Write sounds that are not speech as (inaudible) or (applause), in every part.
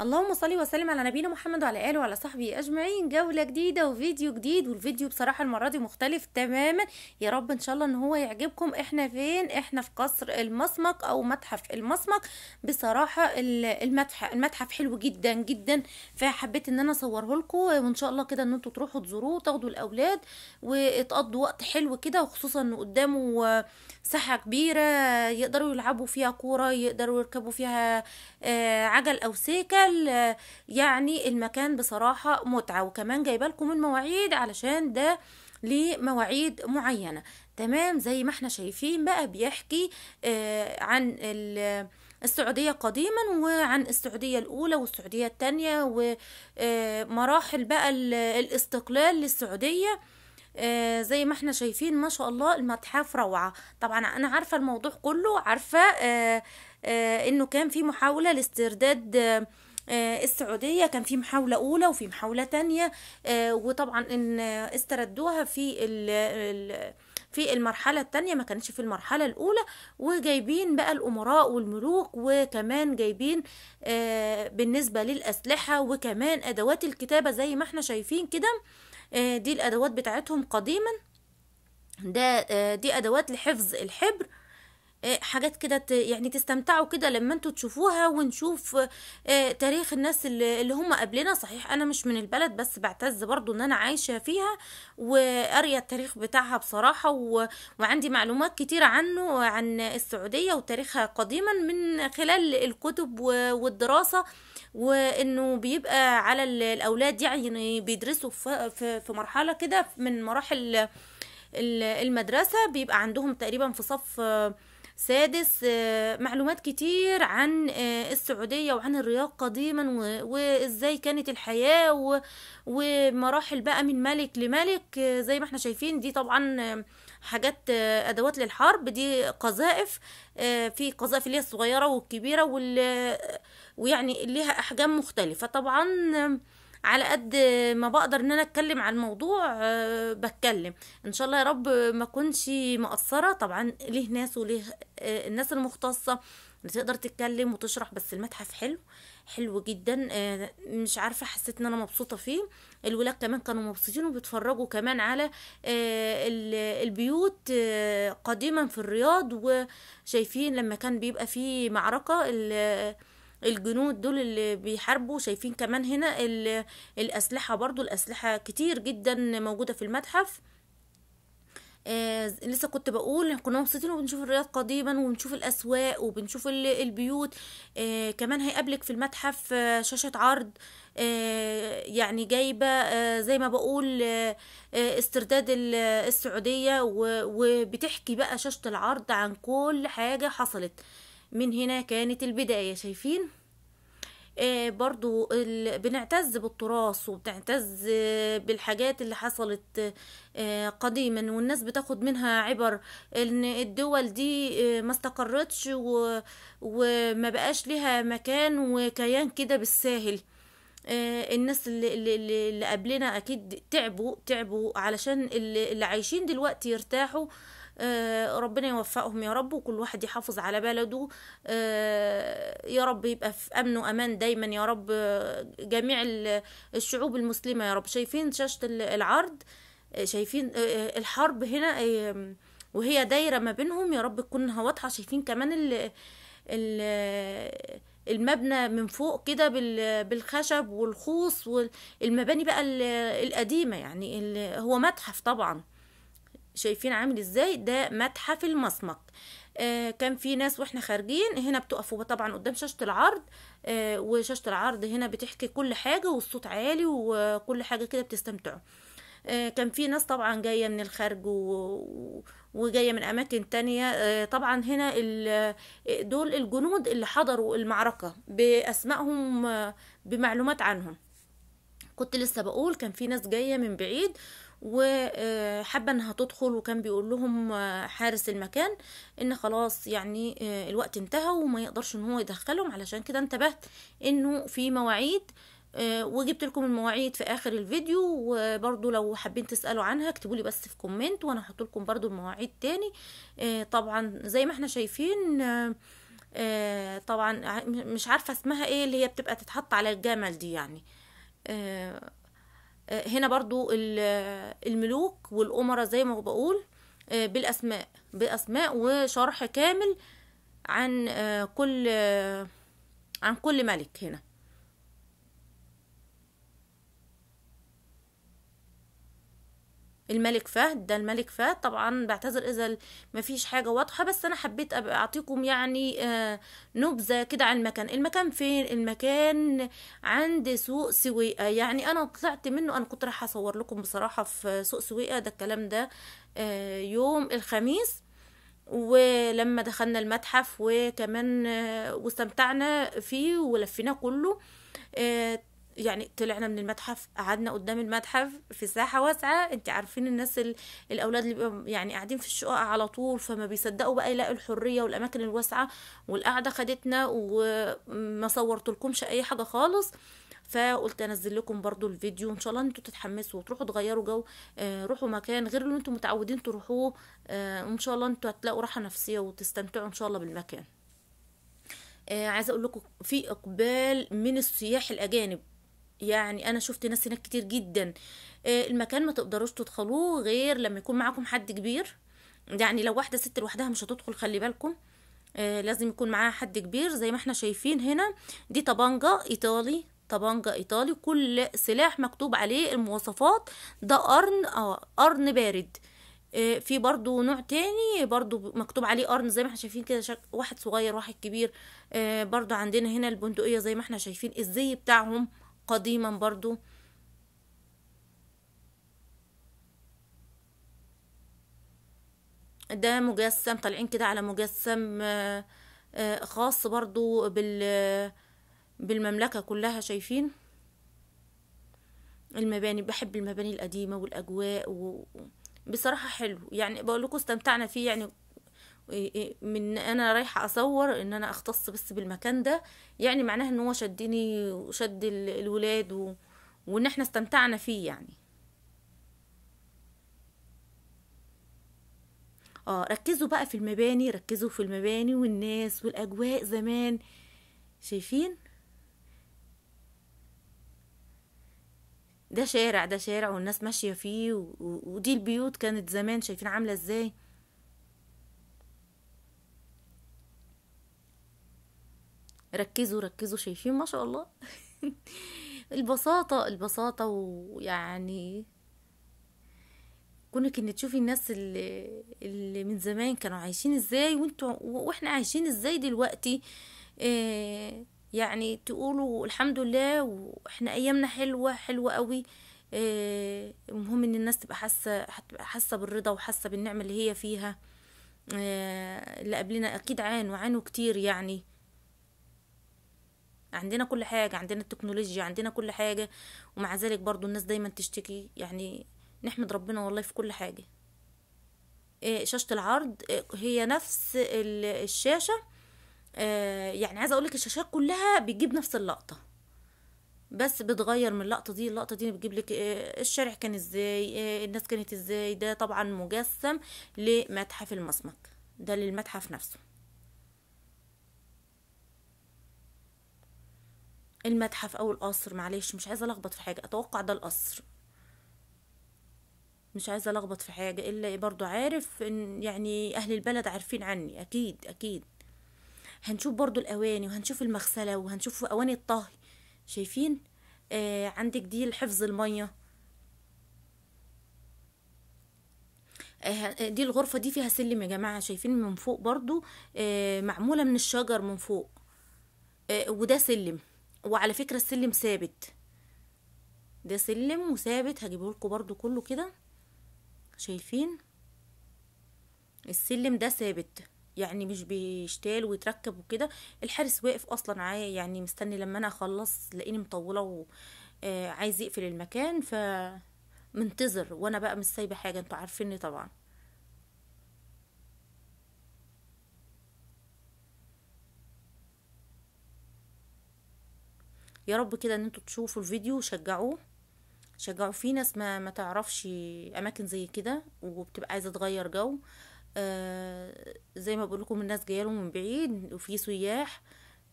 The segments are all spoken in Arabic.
اللهم صل وسلم على نبينا محمد وعلى اله وعلى صحبه اجمعين جوله جديده وفيديو جديد والفيديو بصراحه المره دي مختلف تماما يا رب ان شاء الله ان هو يعجبكم احنا فين احنا في قصر المسمق او متحف المسمق بصراحه المتحف المتحف حلو جدا جدا فحبيت ان انا اصوره لكم وان شاء الله كده ان انتوا تروحوا تزوروه تاخدوا الاولاد وتقضوا وقت حلو كده وخصوصا ان قدامه ساحه كبيره يقدروا يلعبوا فيها كوره يقدروا يركبوا فيها آه، عجل او سيكه يعني المكان بصراحة متعة وكمان جايبة لكم المواعيد علشان ده لمواعيد معينة تمام زي ما احنا شايفين بقى بيحكي آه عن ال السعودية قديما وعن السعودية الأولى والسعودية الثانية ومراحل آه، بقى الاستقلال للسعودية آه زي ما احنا شايفين ما شاء الله المتحف روعة طبعا انا عارفة الموضوع كله عارفة آه آه انه كان في محاولة لاسترداد آه، السعودية كان في محاولة أولى وفي محاولة تانية آه، وطبعا إن استردوها في ال في المرحلة التانية ما كانش في المرحلة الأولى وجايبين بقى الأمراء والملوك وكمان جايبين آه، بالنسبة للأسلحة وكمان أدوات الكتابة زي ما احنا شايفين كده دي الأدوات بتاعتهم قديما ده دي أدوات لحفظ الحبر آه، حاجات كده يعني تستمتعوا كده لما انتوا تشوفوها ونشوف آه، تاريخ الناس اللي هم قبلنا صحيح انا مش من البلد بس بعتز برضو ان انا عايشة فيها وقارية التاريخ بتاعها بصراحة وعندي معلومات كتيرة عنه عن السعودية وتاريخها قديما من خلال الكتب والدراسة وانه بيبقى على الاولاد يعني بيدرسوا في مرحلة كده من مراحل المدرسة بيبقى عندهم تقريبا في صف سادس آه، معلومات كتير عن آه، السعودية وعن الرياض قديما وازاي كانت الحياة ومراحل بقى من ملك لملك آه، زي ما احنا شايفين دي طبعا حاجات ادوات للحرب دي قذائف في قذائف اللي هي الصغيرة والكبيرة وال ويعني ليها احجام مختلفة طبعا على قد ما بقدر ان انا اتكلم على الموضوع آه، بتكلم ان شاء الله يا رب ما اكونش مقصره طبعا ليه ناس وليه آه، الناس المختصه اللي تقدر تتكلم وتشرح بس المتحف حلو حلو جدا آه، مش عارفه حسيت ان انا مبسوطه فيه الولاد كمان كانوا مبسوطين وبيتفرجوا كمان على البيوت قديما في الرياض وشايفين لما كان بيبقى فيه معركه الجنود دول اللي بيحاربوا شايفين كمان هنا الأسلحة برضو الأسلحة كتير جدا موجودة في المتحف آه لسه كنت بقول كنا مبسوطين وبنشوف الرياض قديما وبنشوف الاسواق وبنشوف البيوت آه كمان هيقابلك في المتحف آه شاشه عرض آه يعني جايبه آه زي ما بقول آه, آه، استرداد السعوديه وبتحكي بقى شاشه العرض عن كل حاجه حصلت آه من هنا كانت البداية شايفين آه برضو بنعتز بالتراث وبنعتز بالحاجات اللي حصلت آه قديما والناس بتاخد منها عبر ان الدول دي آه، ما استقرتش وما بقاش لها مكان وكيان كده بالساهل آه، الناس اللي, اللي, اللي قبلنا اكيد تعبوا تعبوا علشان اللي عايشين دلوقتي يرتاحوا آه، ربنا يوفقهم يا رب وكل واحد يحافظ على بلده آه، يا رب يبقى في امن وامان دايما يا رب آه، جميع الشعوب المسلمه يا رب شايفين شاشه العرض شايفين الحرب هنا وهي دايره ما بينهم يا رب تكونها واضحه شايفين كمان ال ال المبنى من فوق كده بالخشب والخوص والمباني بقى القديمه يعني هو متحف طبعا شايفين عامل ازاي ده متحف المصمك آه كان في ناس واحنا خارجين هنا بتقفوا طبعا قدام شاشه العرض آه وشاشه العرض هنا بتحكي كل حاجه والصوت عالي وكل حاجه كده بتستمتعوا آه كان في ناس طبعا جايه من الخارج و... وجايه من اماكن تانية آه، طبعا هنا ال... دول الجنود اللي حضروا المعركه باسمائهم آه، بمعلومات عنهم كنت لسه بقول كان في ناس جايه من بعيد وحابه انها تدخل وكان بيقول لهم حارس المكان ان خلاص يعني آه، الوقت انتهى وما يقدرش ان هو يدخلهم علشان كده انتبهت انه في مواعيد آه، وجبت لكم المواعيد في اخر الفيديو وبرضو لو حابين تسالوا عنها اكتبوا لي بس في كومنت وانا هحط لكم برضو المواعيد تاني آه، طبعا زي ما احنا شايفين طبعا مش عارفه اسمها ايه اللي هي بتبقى تتحط على الجمل دي يعني هنا برضو الملوك والأمراء زي ما بقول آه، بالأسماء بأسماء وشرح كامل عن آه، كل آه، عن كل ملك هنا الملك فهد ده الملك فهد طبعا بعتذر اذا مفيش حاجه واضحه بس انا حبيت اعطيكم يعني آه، نبذه كده عن المكان المكان فين المكان عند سوق سويقه يعني انا طلعت منه انا كنت رايحه اصور لكم بصراحه في سوق سويقه ده الكلام ده آه، يوم الخميس ولما دخلنا المتحف وكمان آه، واستمتعنا فيه ولفيناه كله يعني طلعنا من المتحف قعدنا قدام المتحف في ساحه واسعه انت عارفين الناس الاولاد اللي يعني قاعدين في الشقق على طول فما بيصدقوا بقى يلاقوا الحريه والاماكن الواسعه والقعده خدتنا وما صورتلكمش اي حاجه خالص فقلت انزل لكم برضو الفيديو ان شاء الله انتوا تتحمسوا وتروحوا تغيروا جو آه، روحوا مكان غير اللي انتم متعودين تروحوه آه، ان شاء الله انتوا هتلاقوا راحه نفسيه وتستمتعوا ان شاء الله بالمكان آه، عايزه اقول لكم في اقبال من السياح الاجانب يعني انا شفت ناس هناك كتير جدا آه، المكان ما تقدروش تدخلوه غير لما يكون معاكم حد كبير يعني لو واحده ست لوحدها مش هتدخل خلي بالكم آه، لازم يكون معاها حد كبير زي ما احنا شايفين هنا دي طبنجه ايطالي طبنجة إيطالي كل سلاح مكتوب عليه المواصفات ده قرن اه قرن بارد آه، في برضو نوع تاني برضو مكتوب عليه قرن زي ما احنا شايفين كده شك... واحد صغير واحد كبير برضو عندنا هنا البندقية زي ما احنا شايفين الزي بتاعهم قديما برضو ده مجسم طالعين كده على مجسم آه، آه، خاص برضو بال بالمملكة كلها شايفين المباني بحب المباني القديمة والأجواء و... بصراحة حلو يعني بقول لكم استمتعنا فيه يعني إيه، إيه، من انا رايحه اصور ان انا اختص بس بالمكان ده يعني معناها ان هو شدني وشد الولاد و... وان احنا استمتعنا فيه يعني اه ركزوا بقى في المباني ركزوا في المباني والناس والاجواء زمان شايفين ده شارع ده شارع والناس ماشيه فيه و... ودي البيوت كانت زمان شايفين عامله ازاي ركزوا ركزوا شايفين ما شاء الله (laughs) البساطة البساطة ويعني كونك ان تشوفي الناس اللي, اللي من زمان كانوا عايشين ازاي وانتوا واحنا عايشين ازاي دلوقتي آه، يعني تقولوا الحمد لله واحنا ايامنا حلوة حلوة قوي إيه المهم ان الناس تبقى حاسة هتبقى حاسة بالرضا وحاسة بالنعمة اللي هي فيها آه، اللي قبلنا اكيد عانوا عانوا كتير يعني عندنا كل حاجة عندنا التكنولوجيا عندنا كل حاجة ومع ذلك برضو الناس دايما تشتكي يعني نحمد ربنا والله في كل حاجة آه، شاشة العرض آه، هي نفس الشاشة آه، يعني عايزة اقولك الشاشات كلها بتجيب نفس اللقطة بس بتغير من اللقطة دي اللقطة دي بتجيب لك الشارع كان ازاي الناس كانت ازاي ده طبعا مجسم لمتحف المسمك ده للمتحف نفسه المتحف او القصر معلش مش عايزه الخبط في حاجه اتوقع ده القصر مش عايزه الخبط في حاجه الا برضو عارف ان يعني اهل البلد عارفين عني اكيد اكيد هنشوف برضو الاواني وهنشوف المغسله وهنشوف اواني الطهي شايفين آه عندك دي لحفظ الميه آه، دي الغرفه دي فيها سلم يا جماعه شايفين من فوق برضو آه، معموله من الشجر من فوق آه، وده سلم وعلى فكرة السلم ثابت ده سلم وثابت هجيبه لكم برضو كله كده شايفين السلم ده ثابت يعني مش بيشتال ويتركب وكده الحارس واقف اصلا عايز يعني مستني لما انا اخلص لاني مطوله وعايز آه، يقفل المكان فمنتظر وانا بقى مش سايبه حاجه انتوا عارفيني طبعا يا رب كده ان انتوا تشوفوا الفيديو وشجعوه شجعوا في ناس ما, ما تعرفش اماكن زي كده وبتبقى عايزه تغير جو آه زي ما بقول لكم الناس جايه من بعيد وفي سياح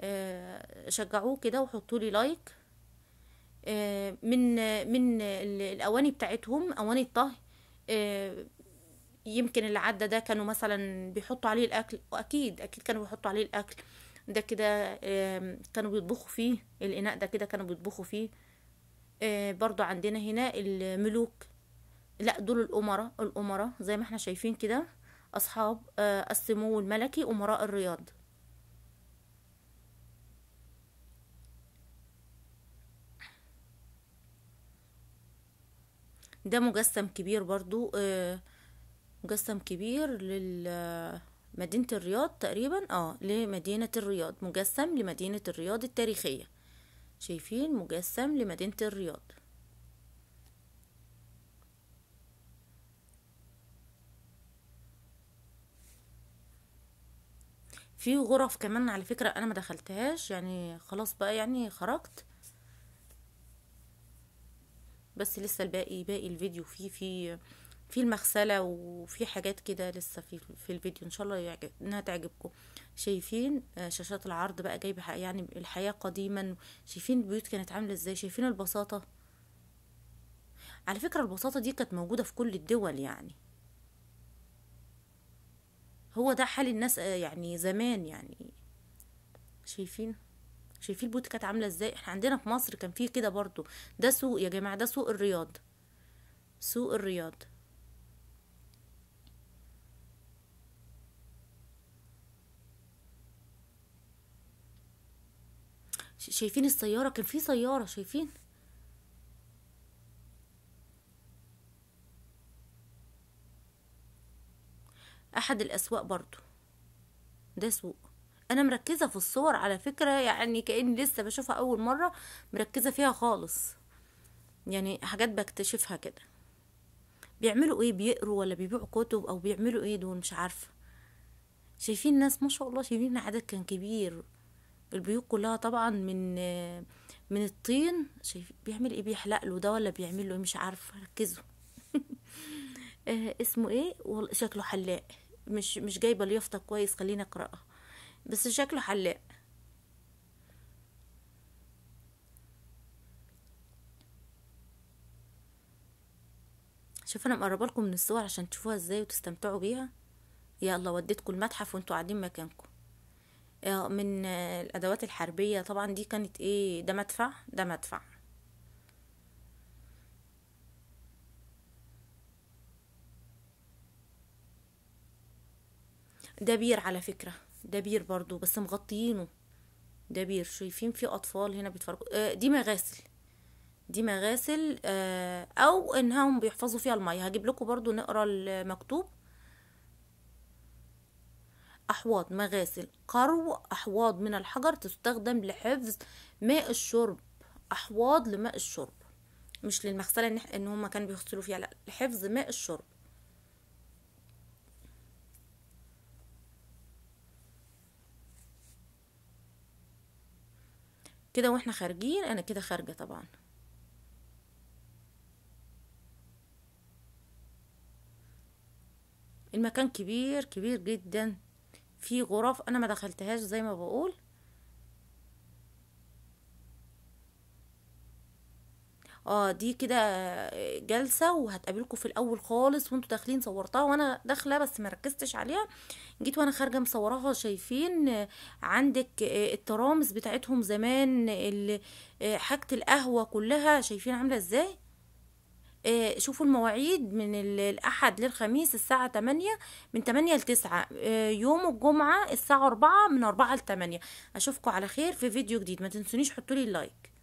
آه شجعوه كده وحطوا لي لايك آه من من الاواني بتاعتهم اواني الطهي آه يمكن العده عدى ده كانوا مثلا بيحطوا عليه الاكل واكيد اكيد كانوا بيحطوا عليه الاكل ده كده كانوا بيطبخوا فيه الإناء ده كده كانوا بيطبخوا فيه آه، برضو عندنا هنا الملوك لا دول الأمراء الأمراء زي ما احنا شايفين كده أصحاب آه، السمو الملكي أمراء الرياض ده مجسم كبير برضو آه، مجسم كبير لل مدينة الرياض تقريبا اه لمدينة الرياض مجسم لمدينة الرياض التاريخية شايفين مجسم لمدينة الرياض في غرف كمان على فكرة انا ما دخلتهاش يعني خلاص بقى يعني خرجت بس لسه الباقي باقي الفيديو فيه فيه في المغسلة وفي حاجات كده لسه في, في الفيديو ان شاء الله يعجب انها تعجبكم شايفين آه، شاشات العرض بقى جايبة يعني الحياة قديما شايفين البيوت كانت عاملة ازاي شايفين البساطة على فكرة البساطة دي كانت موجودة في كل الدول يعني هو ده حال الناس آه، يعني زمان يعني شايفين شايفين البيوت كانت عاملة ازاي احنا عندنا في مصر كان فيه كده برضو ده سوق يا جماعة ده سوق الرياض سوق الرياض شايفين السيارة كان في سيارة شايفين احد الاسواق برضو ده سوق انا مركزة في الصور على فكرة يعني كأني لسه بشوفها اول مرة مركزة فيها خالص يعني حاجات بكتشفها كده بيعملوا ايه بيقروا ولا بيبيعوا كتب او بيعملوا ايه دول مش عارفة شايفين ناس ما شاء الله شايفين عدد كان كبير البيوت كلها طبعا من من الطين شايف بيعمل ايه بيحلق له ده ولا بيعمل له ايه مش عارفه ركزوا (laughs) آه، اسمه ايه شكله حلاق مش مش جايبه اليافطه كويس خليني اقراها بس شكله حلاق شوف انا مقربه لكم من الصور عشان تشوفوها ازاي وتستمتعوا بيها يلا وديتكم المتحف وانتوا قاعدين مكانكم آه، من الادوات الحربيه طبعا دي كانت ايه ده مدفع ده مدفع ده بير على فكره ده بير برضو بس مغطيينه ده بير شايفين في اطفال هنا بيتفرجوا آه، دي مغاسل دي مغاسل آه، او انهم بيحفظوا فيها الميه هجيب لكم برضو نقرا المكتوب أحواض مغاسل قرو أحواض من الحجر تستخدم لحفظ ماء الشرب أحواض لماء الشرب مش للمغسلة إن, هما كانوا بيغسلوا فيها لأ لحفظ ماء الشرب كده واحنا خارجين انا كده خارجه طبعا المكان كبير كبير جدا في غرف انا ما دخلتهاش زي ما بقول اه دي كده آه، جلسة وهتقابلكم في الاول خالص وانتوا داخلين صورتها وانا داخلة بس مركزتش عليها جيت وانا خارجة مصوراها شايفين آه، عندك آه، الترامس بتاعتهم زمان حاجة القهوة كلها شايفين عاملة ازاي آه، شوفوا المواعيد من الأحد للخميس الساعة 8 من 8 ل 9 يوم الجمعة الساعة 4 من 4 ل 8 أشوفكم على خير في فيديو جديد ما تنسونيش حطولي اللايك